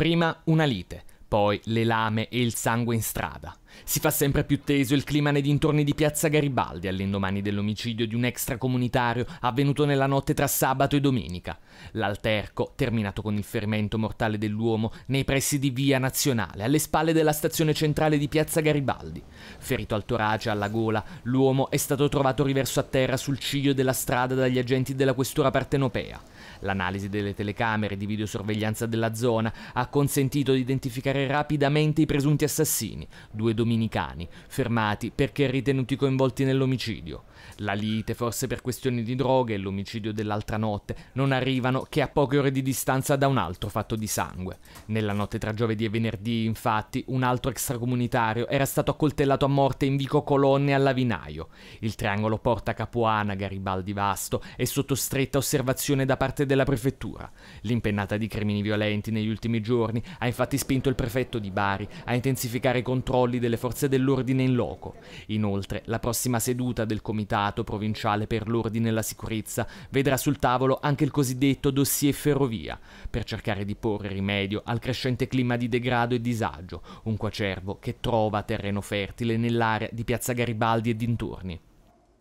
prima una lite, poi le lame e il sangue in strada. Si fa sempre più teso il clima nei dintorni di Piazza Garibaldi all'indomani dell'omicidio di un extracomunitario avvenuto nella notte tra sabato e domenica. L'alterco, terminato con il fermento mortale dell'uomo, nei pressi di Via Nazionale, alle spalle della stazione centrale di Piazza Garibaldi. Ferito al torace alla gola, l'uomo è stato trovato riverso a terra sul ciglio della strada dagli agenti della questura partenopea. L'analisi delle telecamere di videosorveglianza della zona ha consentito di identificare arrestare rapidamente i presunti assassini, due dominicani, fermati perché ritenuti coinvolti nell'omicidio. La lite, forse per questioni di droga e l'omicidio dell'altra notte, non arrivano che a poche ore di distanza da un altro fatto di sangue. Nella notte tra giovedì e venerdì, infatti, un altro extracomunitario era stato accoltellato a morte in Vico Colonne a Lavinaio. Il triangolo Porta Capuana, Garibaldi Vasto, è sotto stretta osservazione da parte della prefettura. L'impennata di crimini violenti negli ultimi giorni ha infatti spinto il prefetto prefetto di Bari a intensificare i controlli delle forze dell'ordine in loco. Inoltre, la prossima seduta del Comitato Provinciale per l'Ordine e la Sicurezza vedrà sul tavolo anche il cosiddetto dossier ferrovia, per cercare di porre rimedio al crescente clima di degrado e disagio, un quacervo che trova terreno fertile nell'area di Piazza Garibaldi e dintorni.